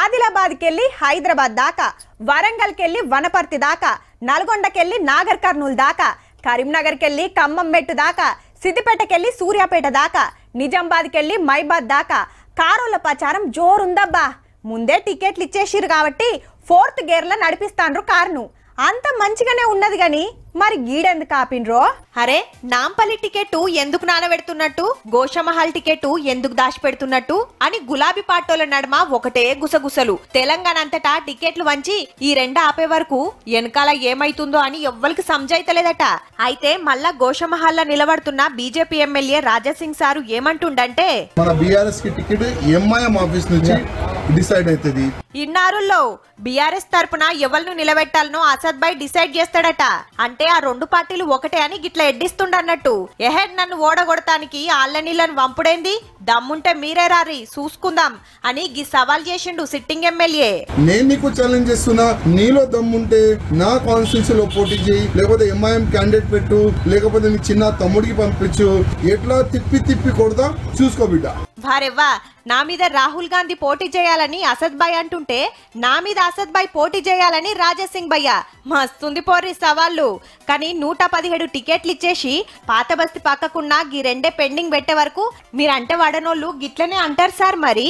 ఆదిలాబాద్కెళ్ళి హైదరాబాద్ దాకా వరంగల్కెళ్ళి వనపర్తి దాకా నల్గొండకెళ్ళి నాగర్ కర్నూలు దాకా కరీంనగర్కెళ్ళి ఖమ్మం మెట్టు దాకా సిద్దిపేటకెళ్ళి సూర్యాపేట దాకా నిజామాబాద్కెళ్ళి మైబాద్ దాకా కారుల ప్రచారం జోరుందబ్బా ముందే టికెట్లు ఇచ్చేసిరు కాబట్టి ఫోర్త్ గేర్లో నడిపిస్తాండ్రు కారును అంత మంచిగానే ఉన్నది కానీ మరి గీడెందుకు ఆపిండ్రో అరే నాంపల్లి టికెట్ ఎందుకు నానబెడుతున్నట్టు గోషమహల్ టికెట్ ఎందుకు దాచి పెడుతున్నట్టు అని గులాబీ పాటోల నడమ ఒకటే గుసగుసలు తెలంగాణ అంతటా టికెట్లు వంచి ఈ రెండు ఆపే వరకు వెనకాల ఏమైతుందో అని ఎవ్వరికి సంజాయితలేదట అయితే మళ్ళా గోషమహల్ నిలబడుతున్న బీజేపీ ఎమ్మెల్యే రాజాసింగ్ సారు ఏమంటుండంటే ఇన్నారుల్లో బీఆర్ఎస్ తరపున ఎవరిని నిలబెట్టాలనో అసద్ భాయ్ డిసైడ్ చేస్తాడట అంటే అంటే ఆ రెండు పార్టీలు ఒకటే అని గిట్లా ఎడ్డిస్తుండన్నట్టు ఎహెడ్ నన్ను ఓడగొడతానికి ఆళ్ళ నీళ్ళని వంపుడేంది దమ్ముంటే మీరే రారి చూసుకుందాం అని గీ సవాల్ చేసిండు సిట్టింగ్ ఎమ్మెల్యే నేను నీకు ఛాలెంజ్ చేస్తున్నా నీలో దమ్ముంటే నా కాన్స్టిట్యూన్సీ లో పోటీ చేయి లేకపోతే ఎంఐఎం క్యాండిడేట్ పెట్టు లేకపోతే నీ చిన్న తమ్ముడికి పంపించు ఎట్లా తిప్పి తిప్పి కొడదా చూసుకో బిడ్డ వారెవ్వా నా మీద రాహుల్ గాంధీ పోటీ చేయాలని అసద్ భాయ్ అంటుంటే నా మీద అసద్ భాయ్ పోటీ చేయాలని రాజసింగ్ భయ్య మస్తుంది పోర్రి సవాళ్ళు కానీ నూట పదిహేడు టికెట్లు ఇచ్చేసి పాత బస్తి పక్కకున్న ఈ రెండే పెండింగ్ పెట్టే వరకు మీరంటే వాడనోళ్ళు గిట్లనే అంటారు సార్ మరి